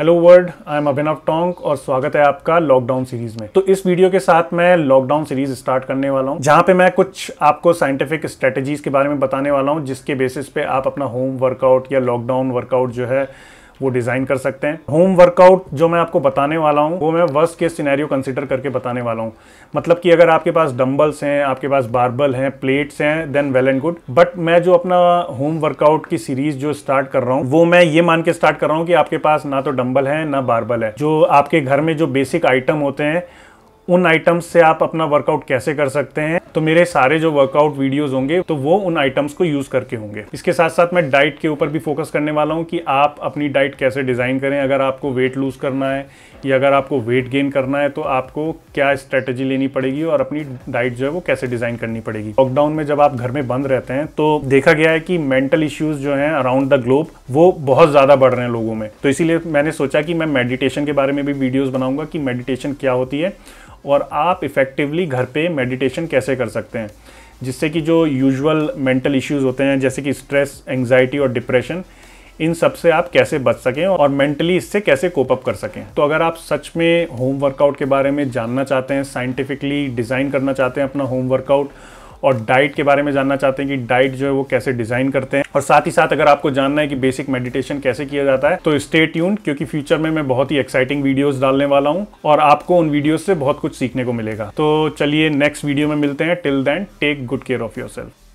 hello world I am Abhinav Tonk और स्वागत है आपका लॉकडाउन सीरीज में तो इस वीडियो के साथ मैं लॉकडाउन सीरीज स्टार्ट करने वाला हूं जहां पे मैं कुछ आपको साइंटिफिक स्ट्रेटजीज के बारे में बताने वाला हूं जिसके बेसिस पे आप अपना होम वर्कआउट या लॉकडाउन वर्कआउट जो है वो डिज़ाइन कर सकते हैं होम वर्कआउट जो मैं आपको बताने वाला हूँ वो मैं वर्ष के सिनेरियो कंसिडर करके बताने वाला हूँ मतलब कि अगर आपके पास डम्बल्स हैं आपके पास बार्बल हैं प्लेट्स हैं then well and good but मैं जो अपना होम वर्कआउट की सीरीज जो स्टार्ट कर रहा हूँ वो मैं ये मान के स्टार्ट कर रहा हूँ कि आपके पास ना तो डम्बल है ना बार्बल है जो आपके घर में जो बेसिक आइटम होते हैं उन आइटम्स से आप अपना वर्कआउट कैसे कर सकते हैं तो मेरे सारे जो वर्कआउट वीडियोस होंगे तो वो उन आइटम्स को यूज करके होंगे इसके साथ साथ मैं डाइट के ऊपर भी फोकस करने वाला हूँ कि आप अपनी डाइट कैसे डिजाइन करें अगर आपको वेट लूज करना है या अगर आपको वेट गेन करना है तो आपको क्या स्ट्रेटेजी लेनी पड़ेगी और अपनी डाइट जो है वो कैसे डिजाइन करनी पड़ेगी लॉकडाउन में जब आप घर में बंद रहते हैं तो देखा गया है कि मेंटल इश्यूज जो हैं अराउंड द ग्लोब वो बहुत ज्यादा बढ़ रहे हैं लोगों में तो इसीलिए मैंने सोचा कि मैं मेडिटेशन के बारे में भी वीडियोज बनाऊंगा कि मेडिटेशन क्या होती है और आप इफेक्टिवली घर पे मेडिटेशन कैसे कर सकते हैं जिससे कि जो यूजुअल मेंटल इश्यूज़ होते हैं जैसे कि स्ट्रेस एंग्जाइटी और डिप्रेशन इन सब से आप कैसे बच सकें और मेंटली इससे कैसे कोप अप कर सकें तो अगर आप सच में होम वर्कआउट के बारे में जानना चाहते हैं साइंटिफिकली डिज़ाइन करना चाहते हैं अपना होम वर्कआउट और डाइट के बारे में जानना चाहते हैं कि डाइट जो है वो कैसे डिज़ाइन करते हैं और साथ ही साथ अगर आपको जानना है कि बेसिक मेडिटेशन कैसे किया जाता है तो स्टेट यून क्योंकि फ्यूचर में मैं बहुत ही एक्साइटिंग वीडियोज़ डालने वाला हूँ और आपको उन वीडियोज से बहुत कुछ सीखने को मिलेगा तो चलिए नेक्स्ट वीडियो में मिलते हैं till then take good care of your self